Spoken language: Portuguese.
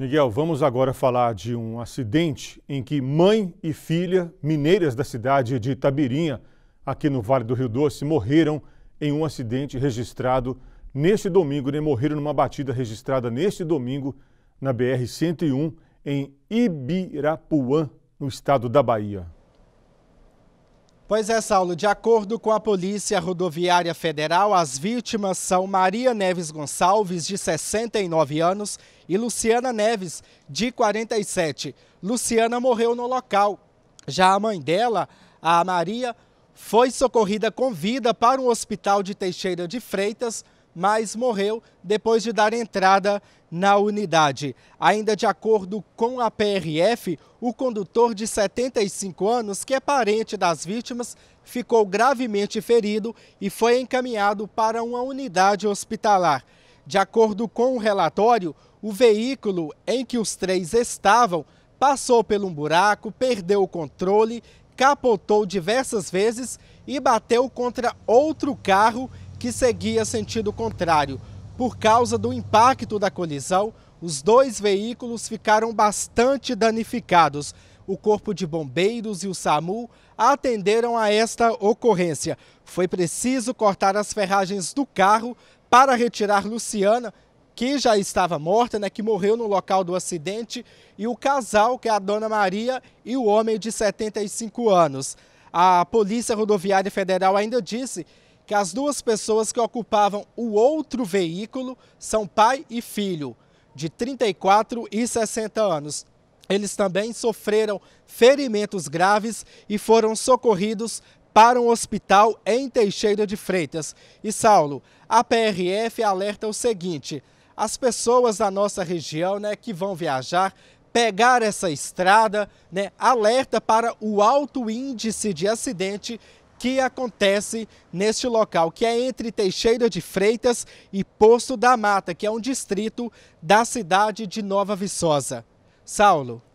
Miguel, vamos agora falar de um acidente em que mãe e filha, mineiras da cidade de Itabirinha, aqui no Vale do Rio Doce, morreram em um acidente registrado neste domingo, né? morreram numa batida registrada neste domingo na BR-101 em Ibirapuã, no estado da Bahia. Pois é, Saulo, de acordo com a Polícia Rodoviária Federal, as vítimas são Maria Neves Gonçalves, de 69 anos, e Luciana Neves, de 47. Luciana morreu no local. Já a mãe dela, a Maria, foi socorrida com vida para um hospital de Teixeira de Freitas, mas morreu depois de dar entrada na unidade. Ainda de acordo com a PRF, o condutor de 75 anos, que é parente das vítimas, ficou gravemente ferido e foi encaminhado para uma unidade hospitalar. De acordo com o relatório, o veículo em que os três estavam passou por um buraco, perdeu o controle, capotou diversas vezes e bateu contra outro carro que seguia sentido contrário. Por causa do impacto da colisão, os dois veículos ficaram bastante danificados. O Corpo de Bombeiros e o SAMU atenderam a esta ocorrência. Foi preciso cortar as ferragens do carro para retirar Luciana, que já estava morta, né, que morreu no local do acidente, e o casal, que é a dona Maria e o homem de 75 anos. A Polícia Rodoviária Federal ainda disse que as duas pessoas que ocupavam o outro veículo são pai e filho, de 34 e 60 anos. Eles também sofreram ferimentos graves e foram socorridos para um hospital em Teixeira de Freitas. E Saulo, a PRF alerta o seguinte: as pessoas da nossa região, né, que vão viajar, pegar essa estrada, né, alerta para o alto índice de acidente que acontece neste local, que é entre Teixeira de Freitas e Poço da Mata, que é um distrito da cidade de Nova Viçosa. Saulo.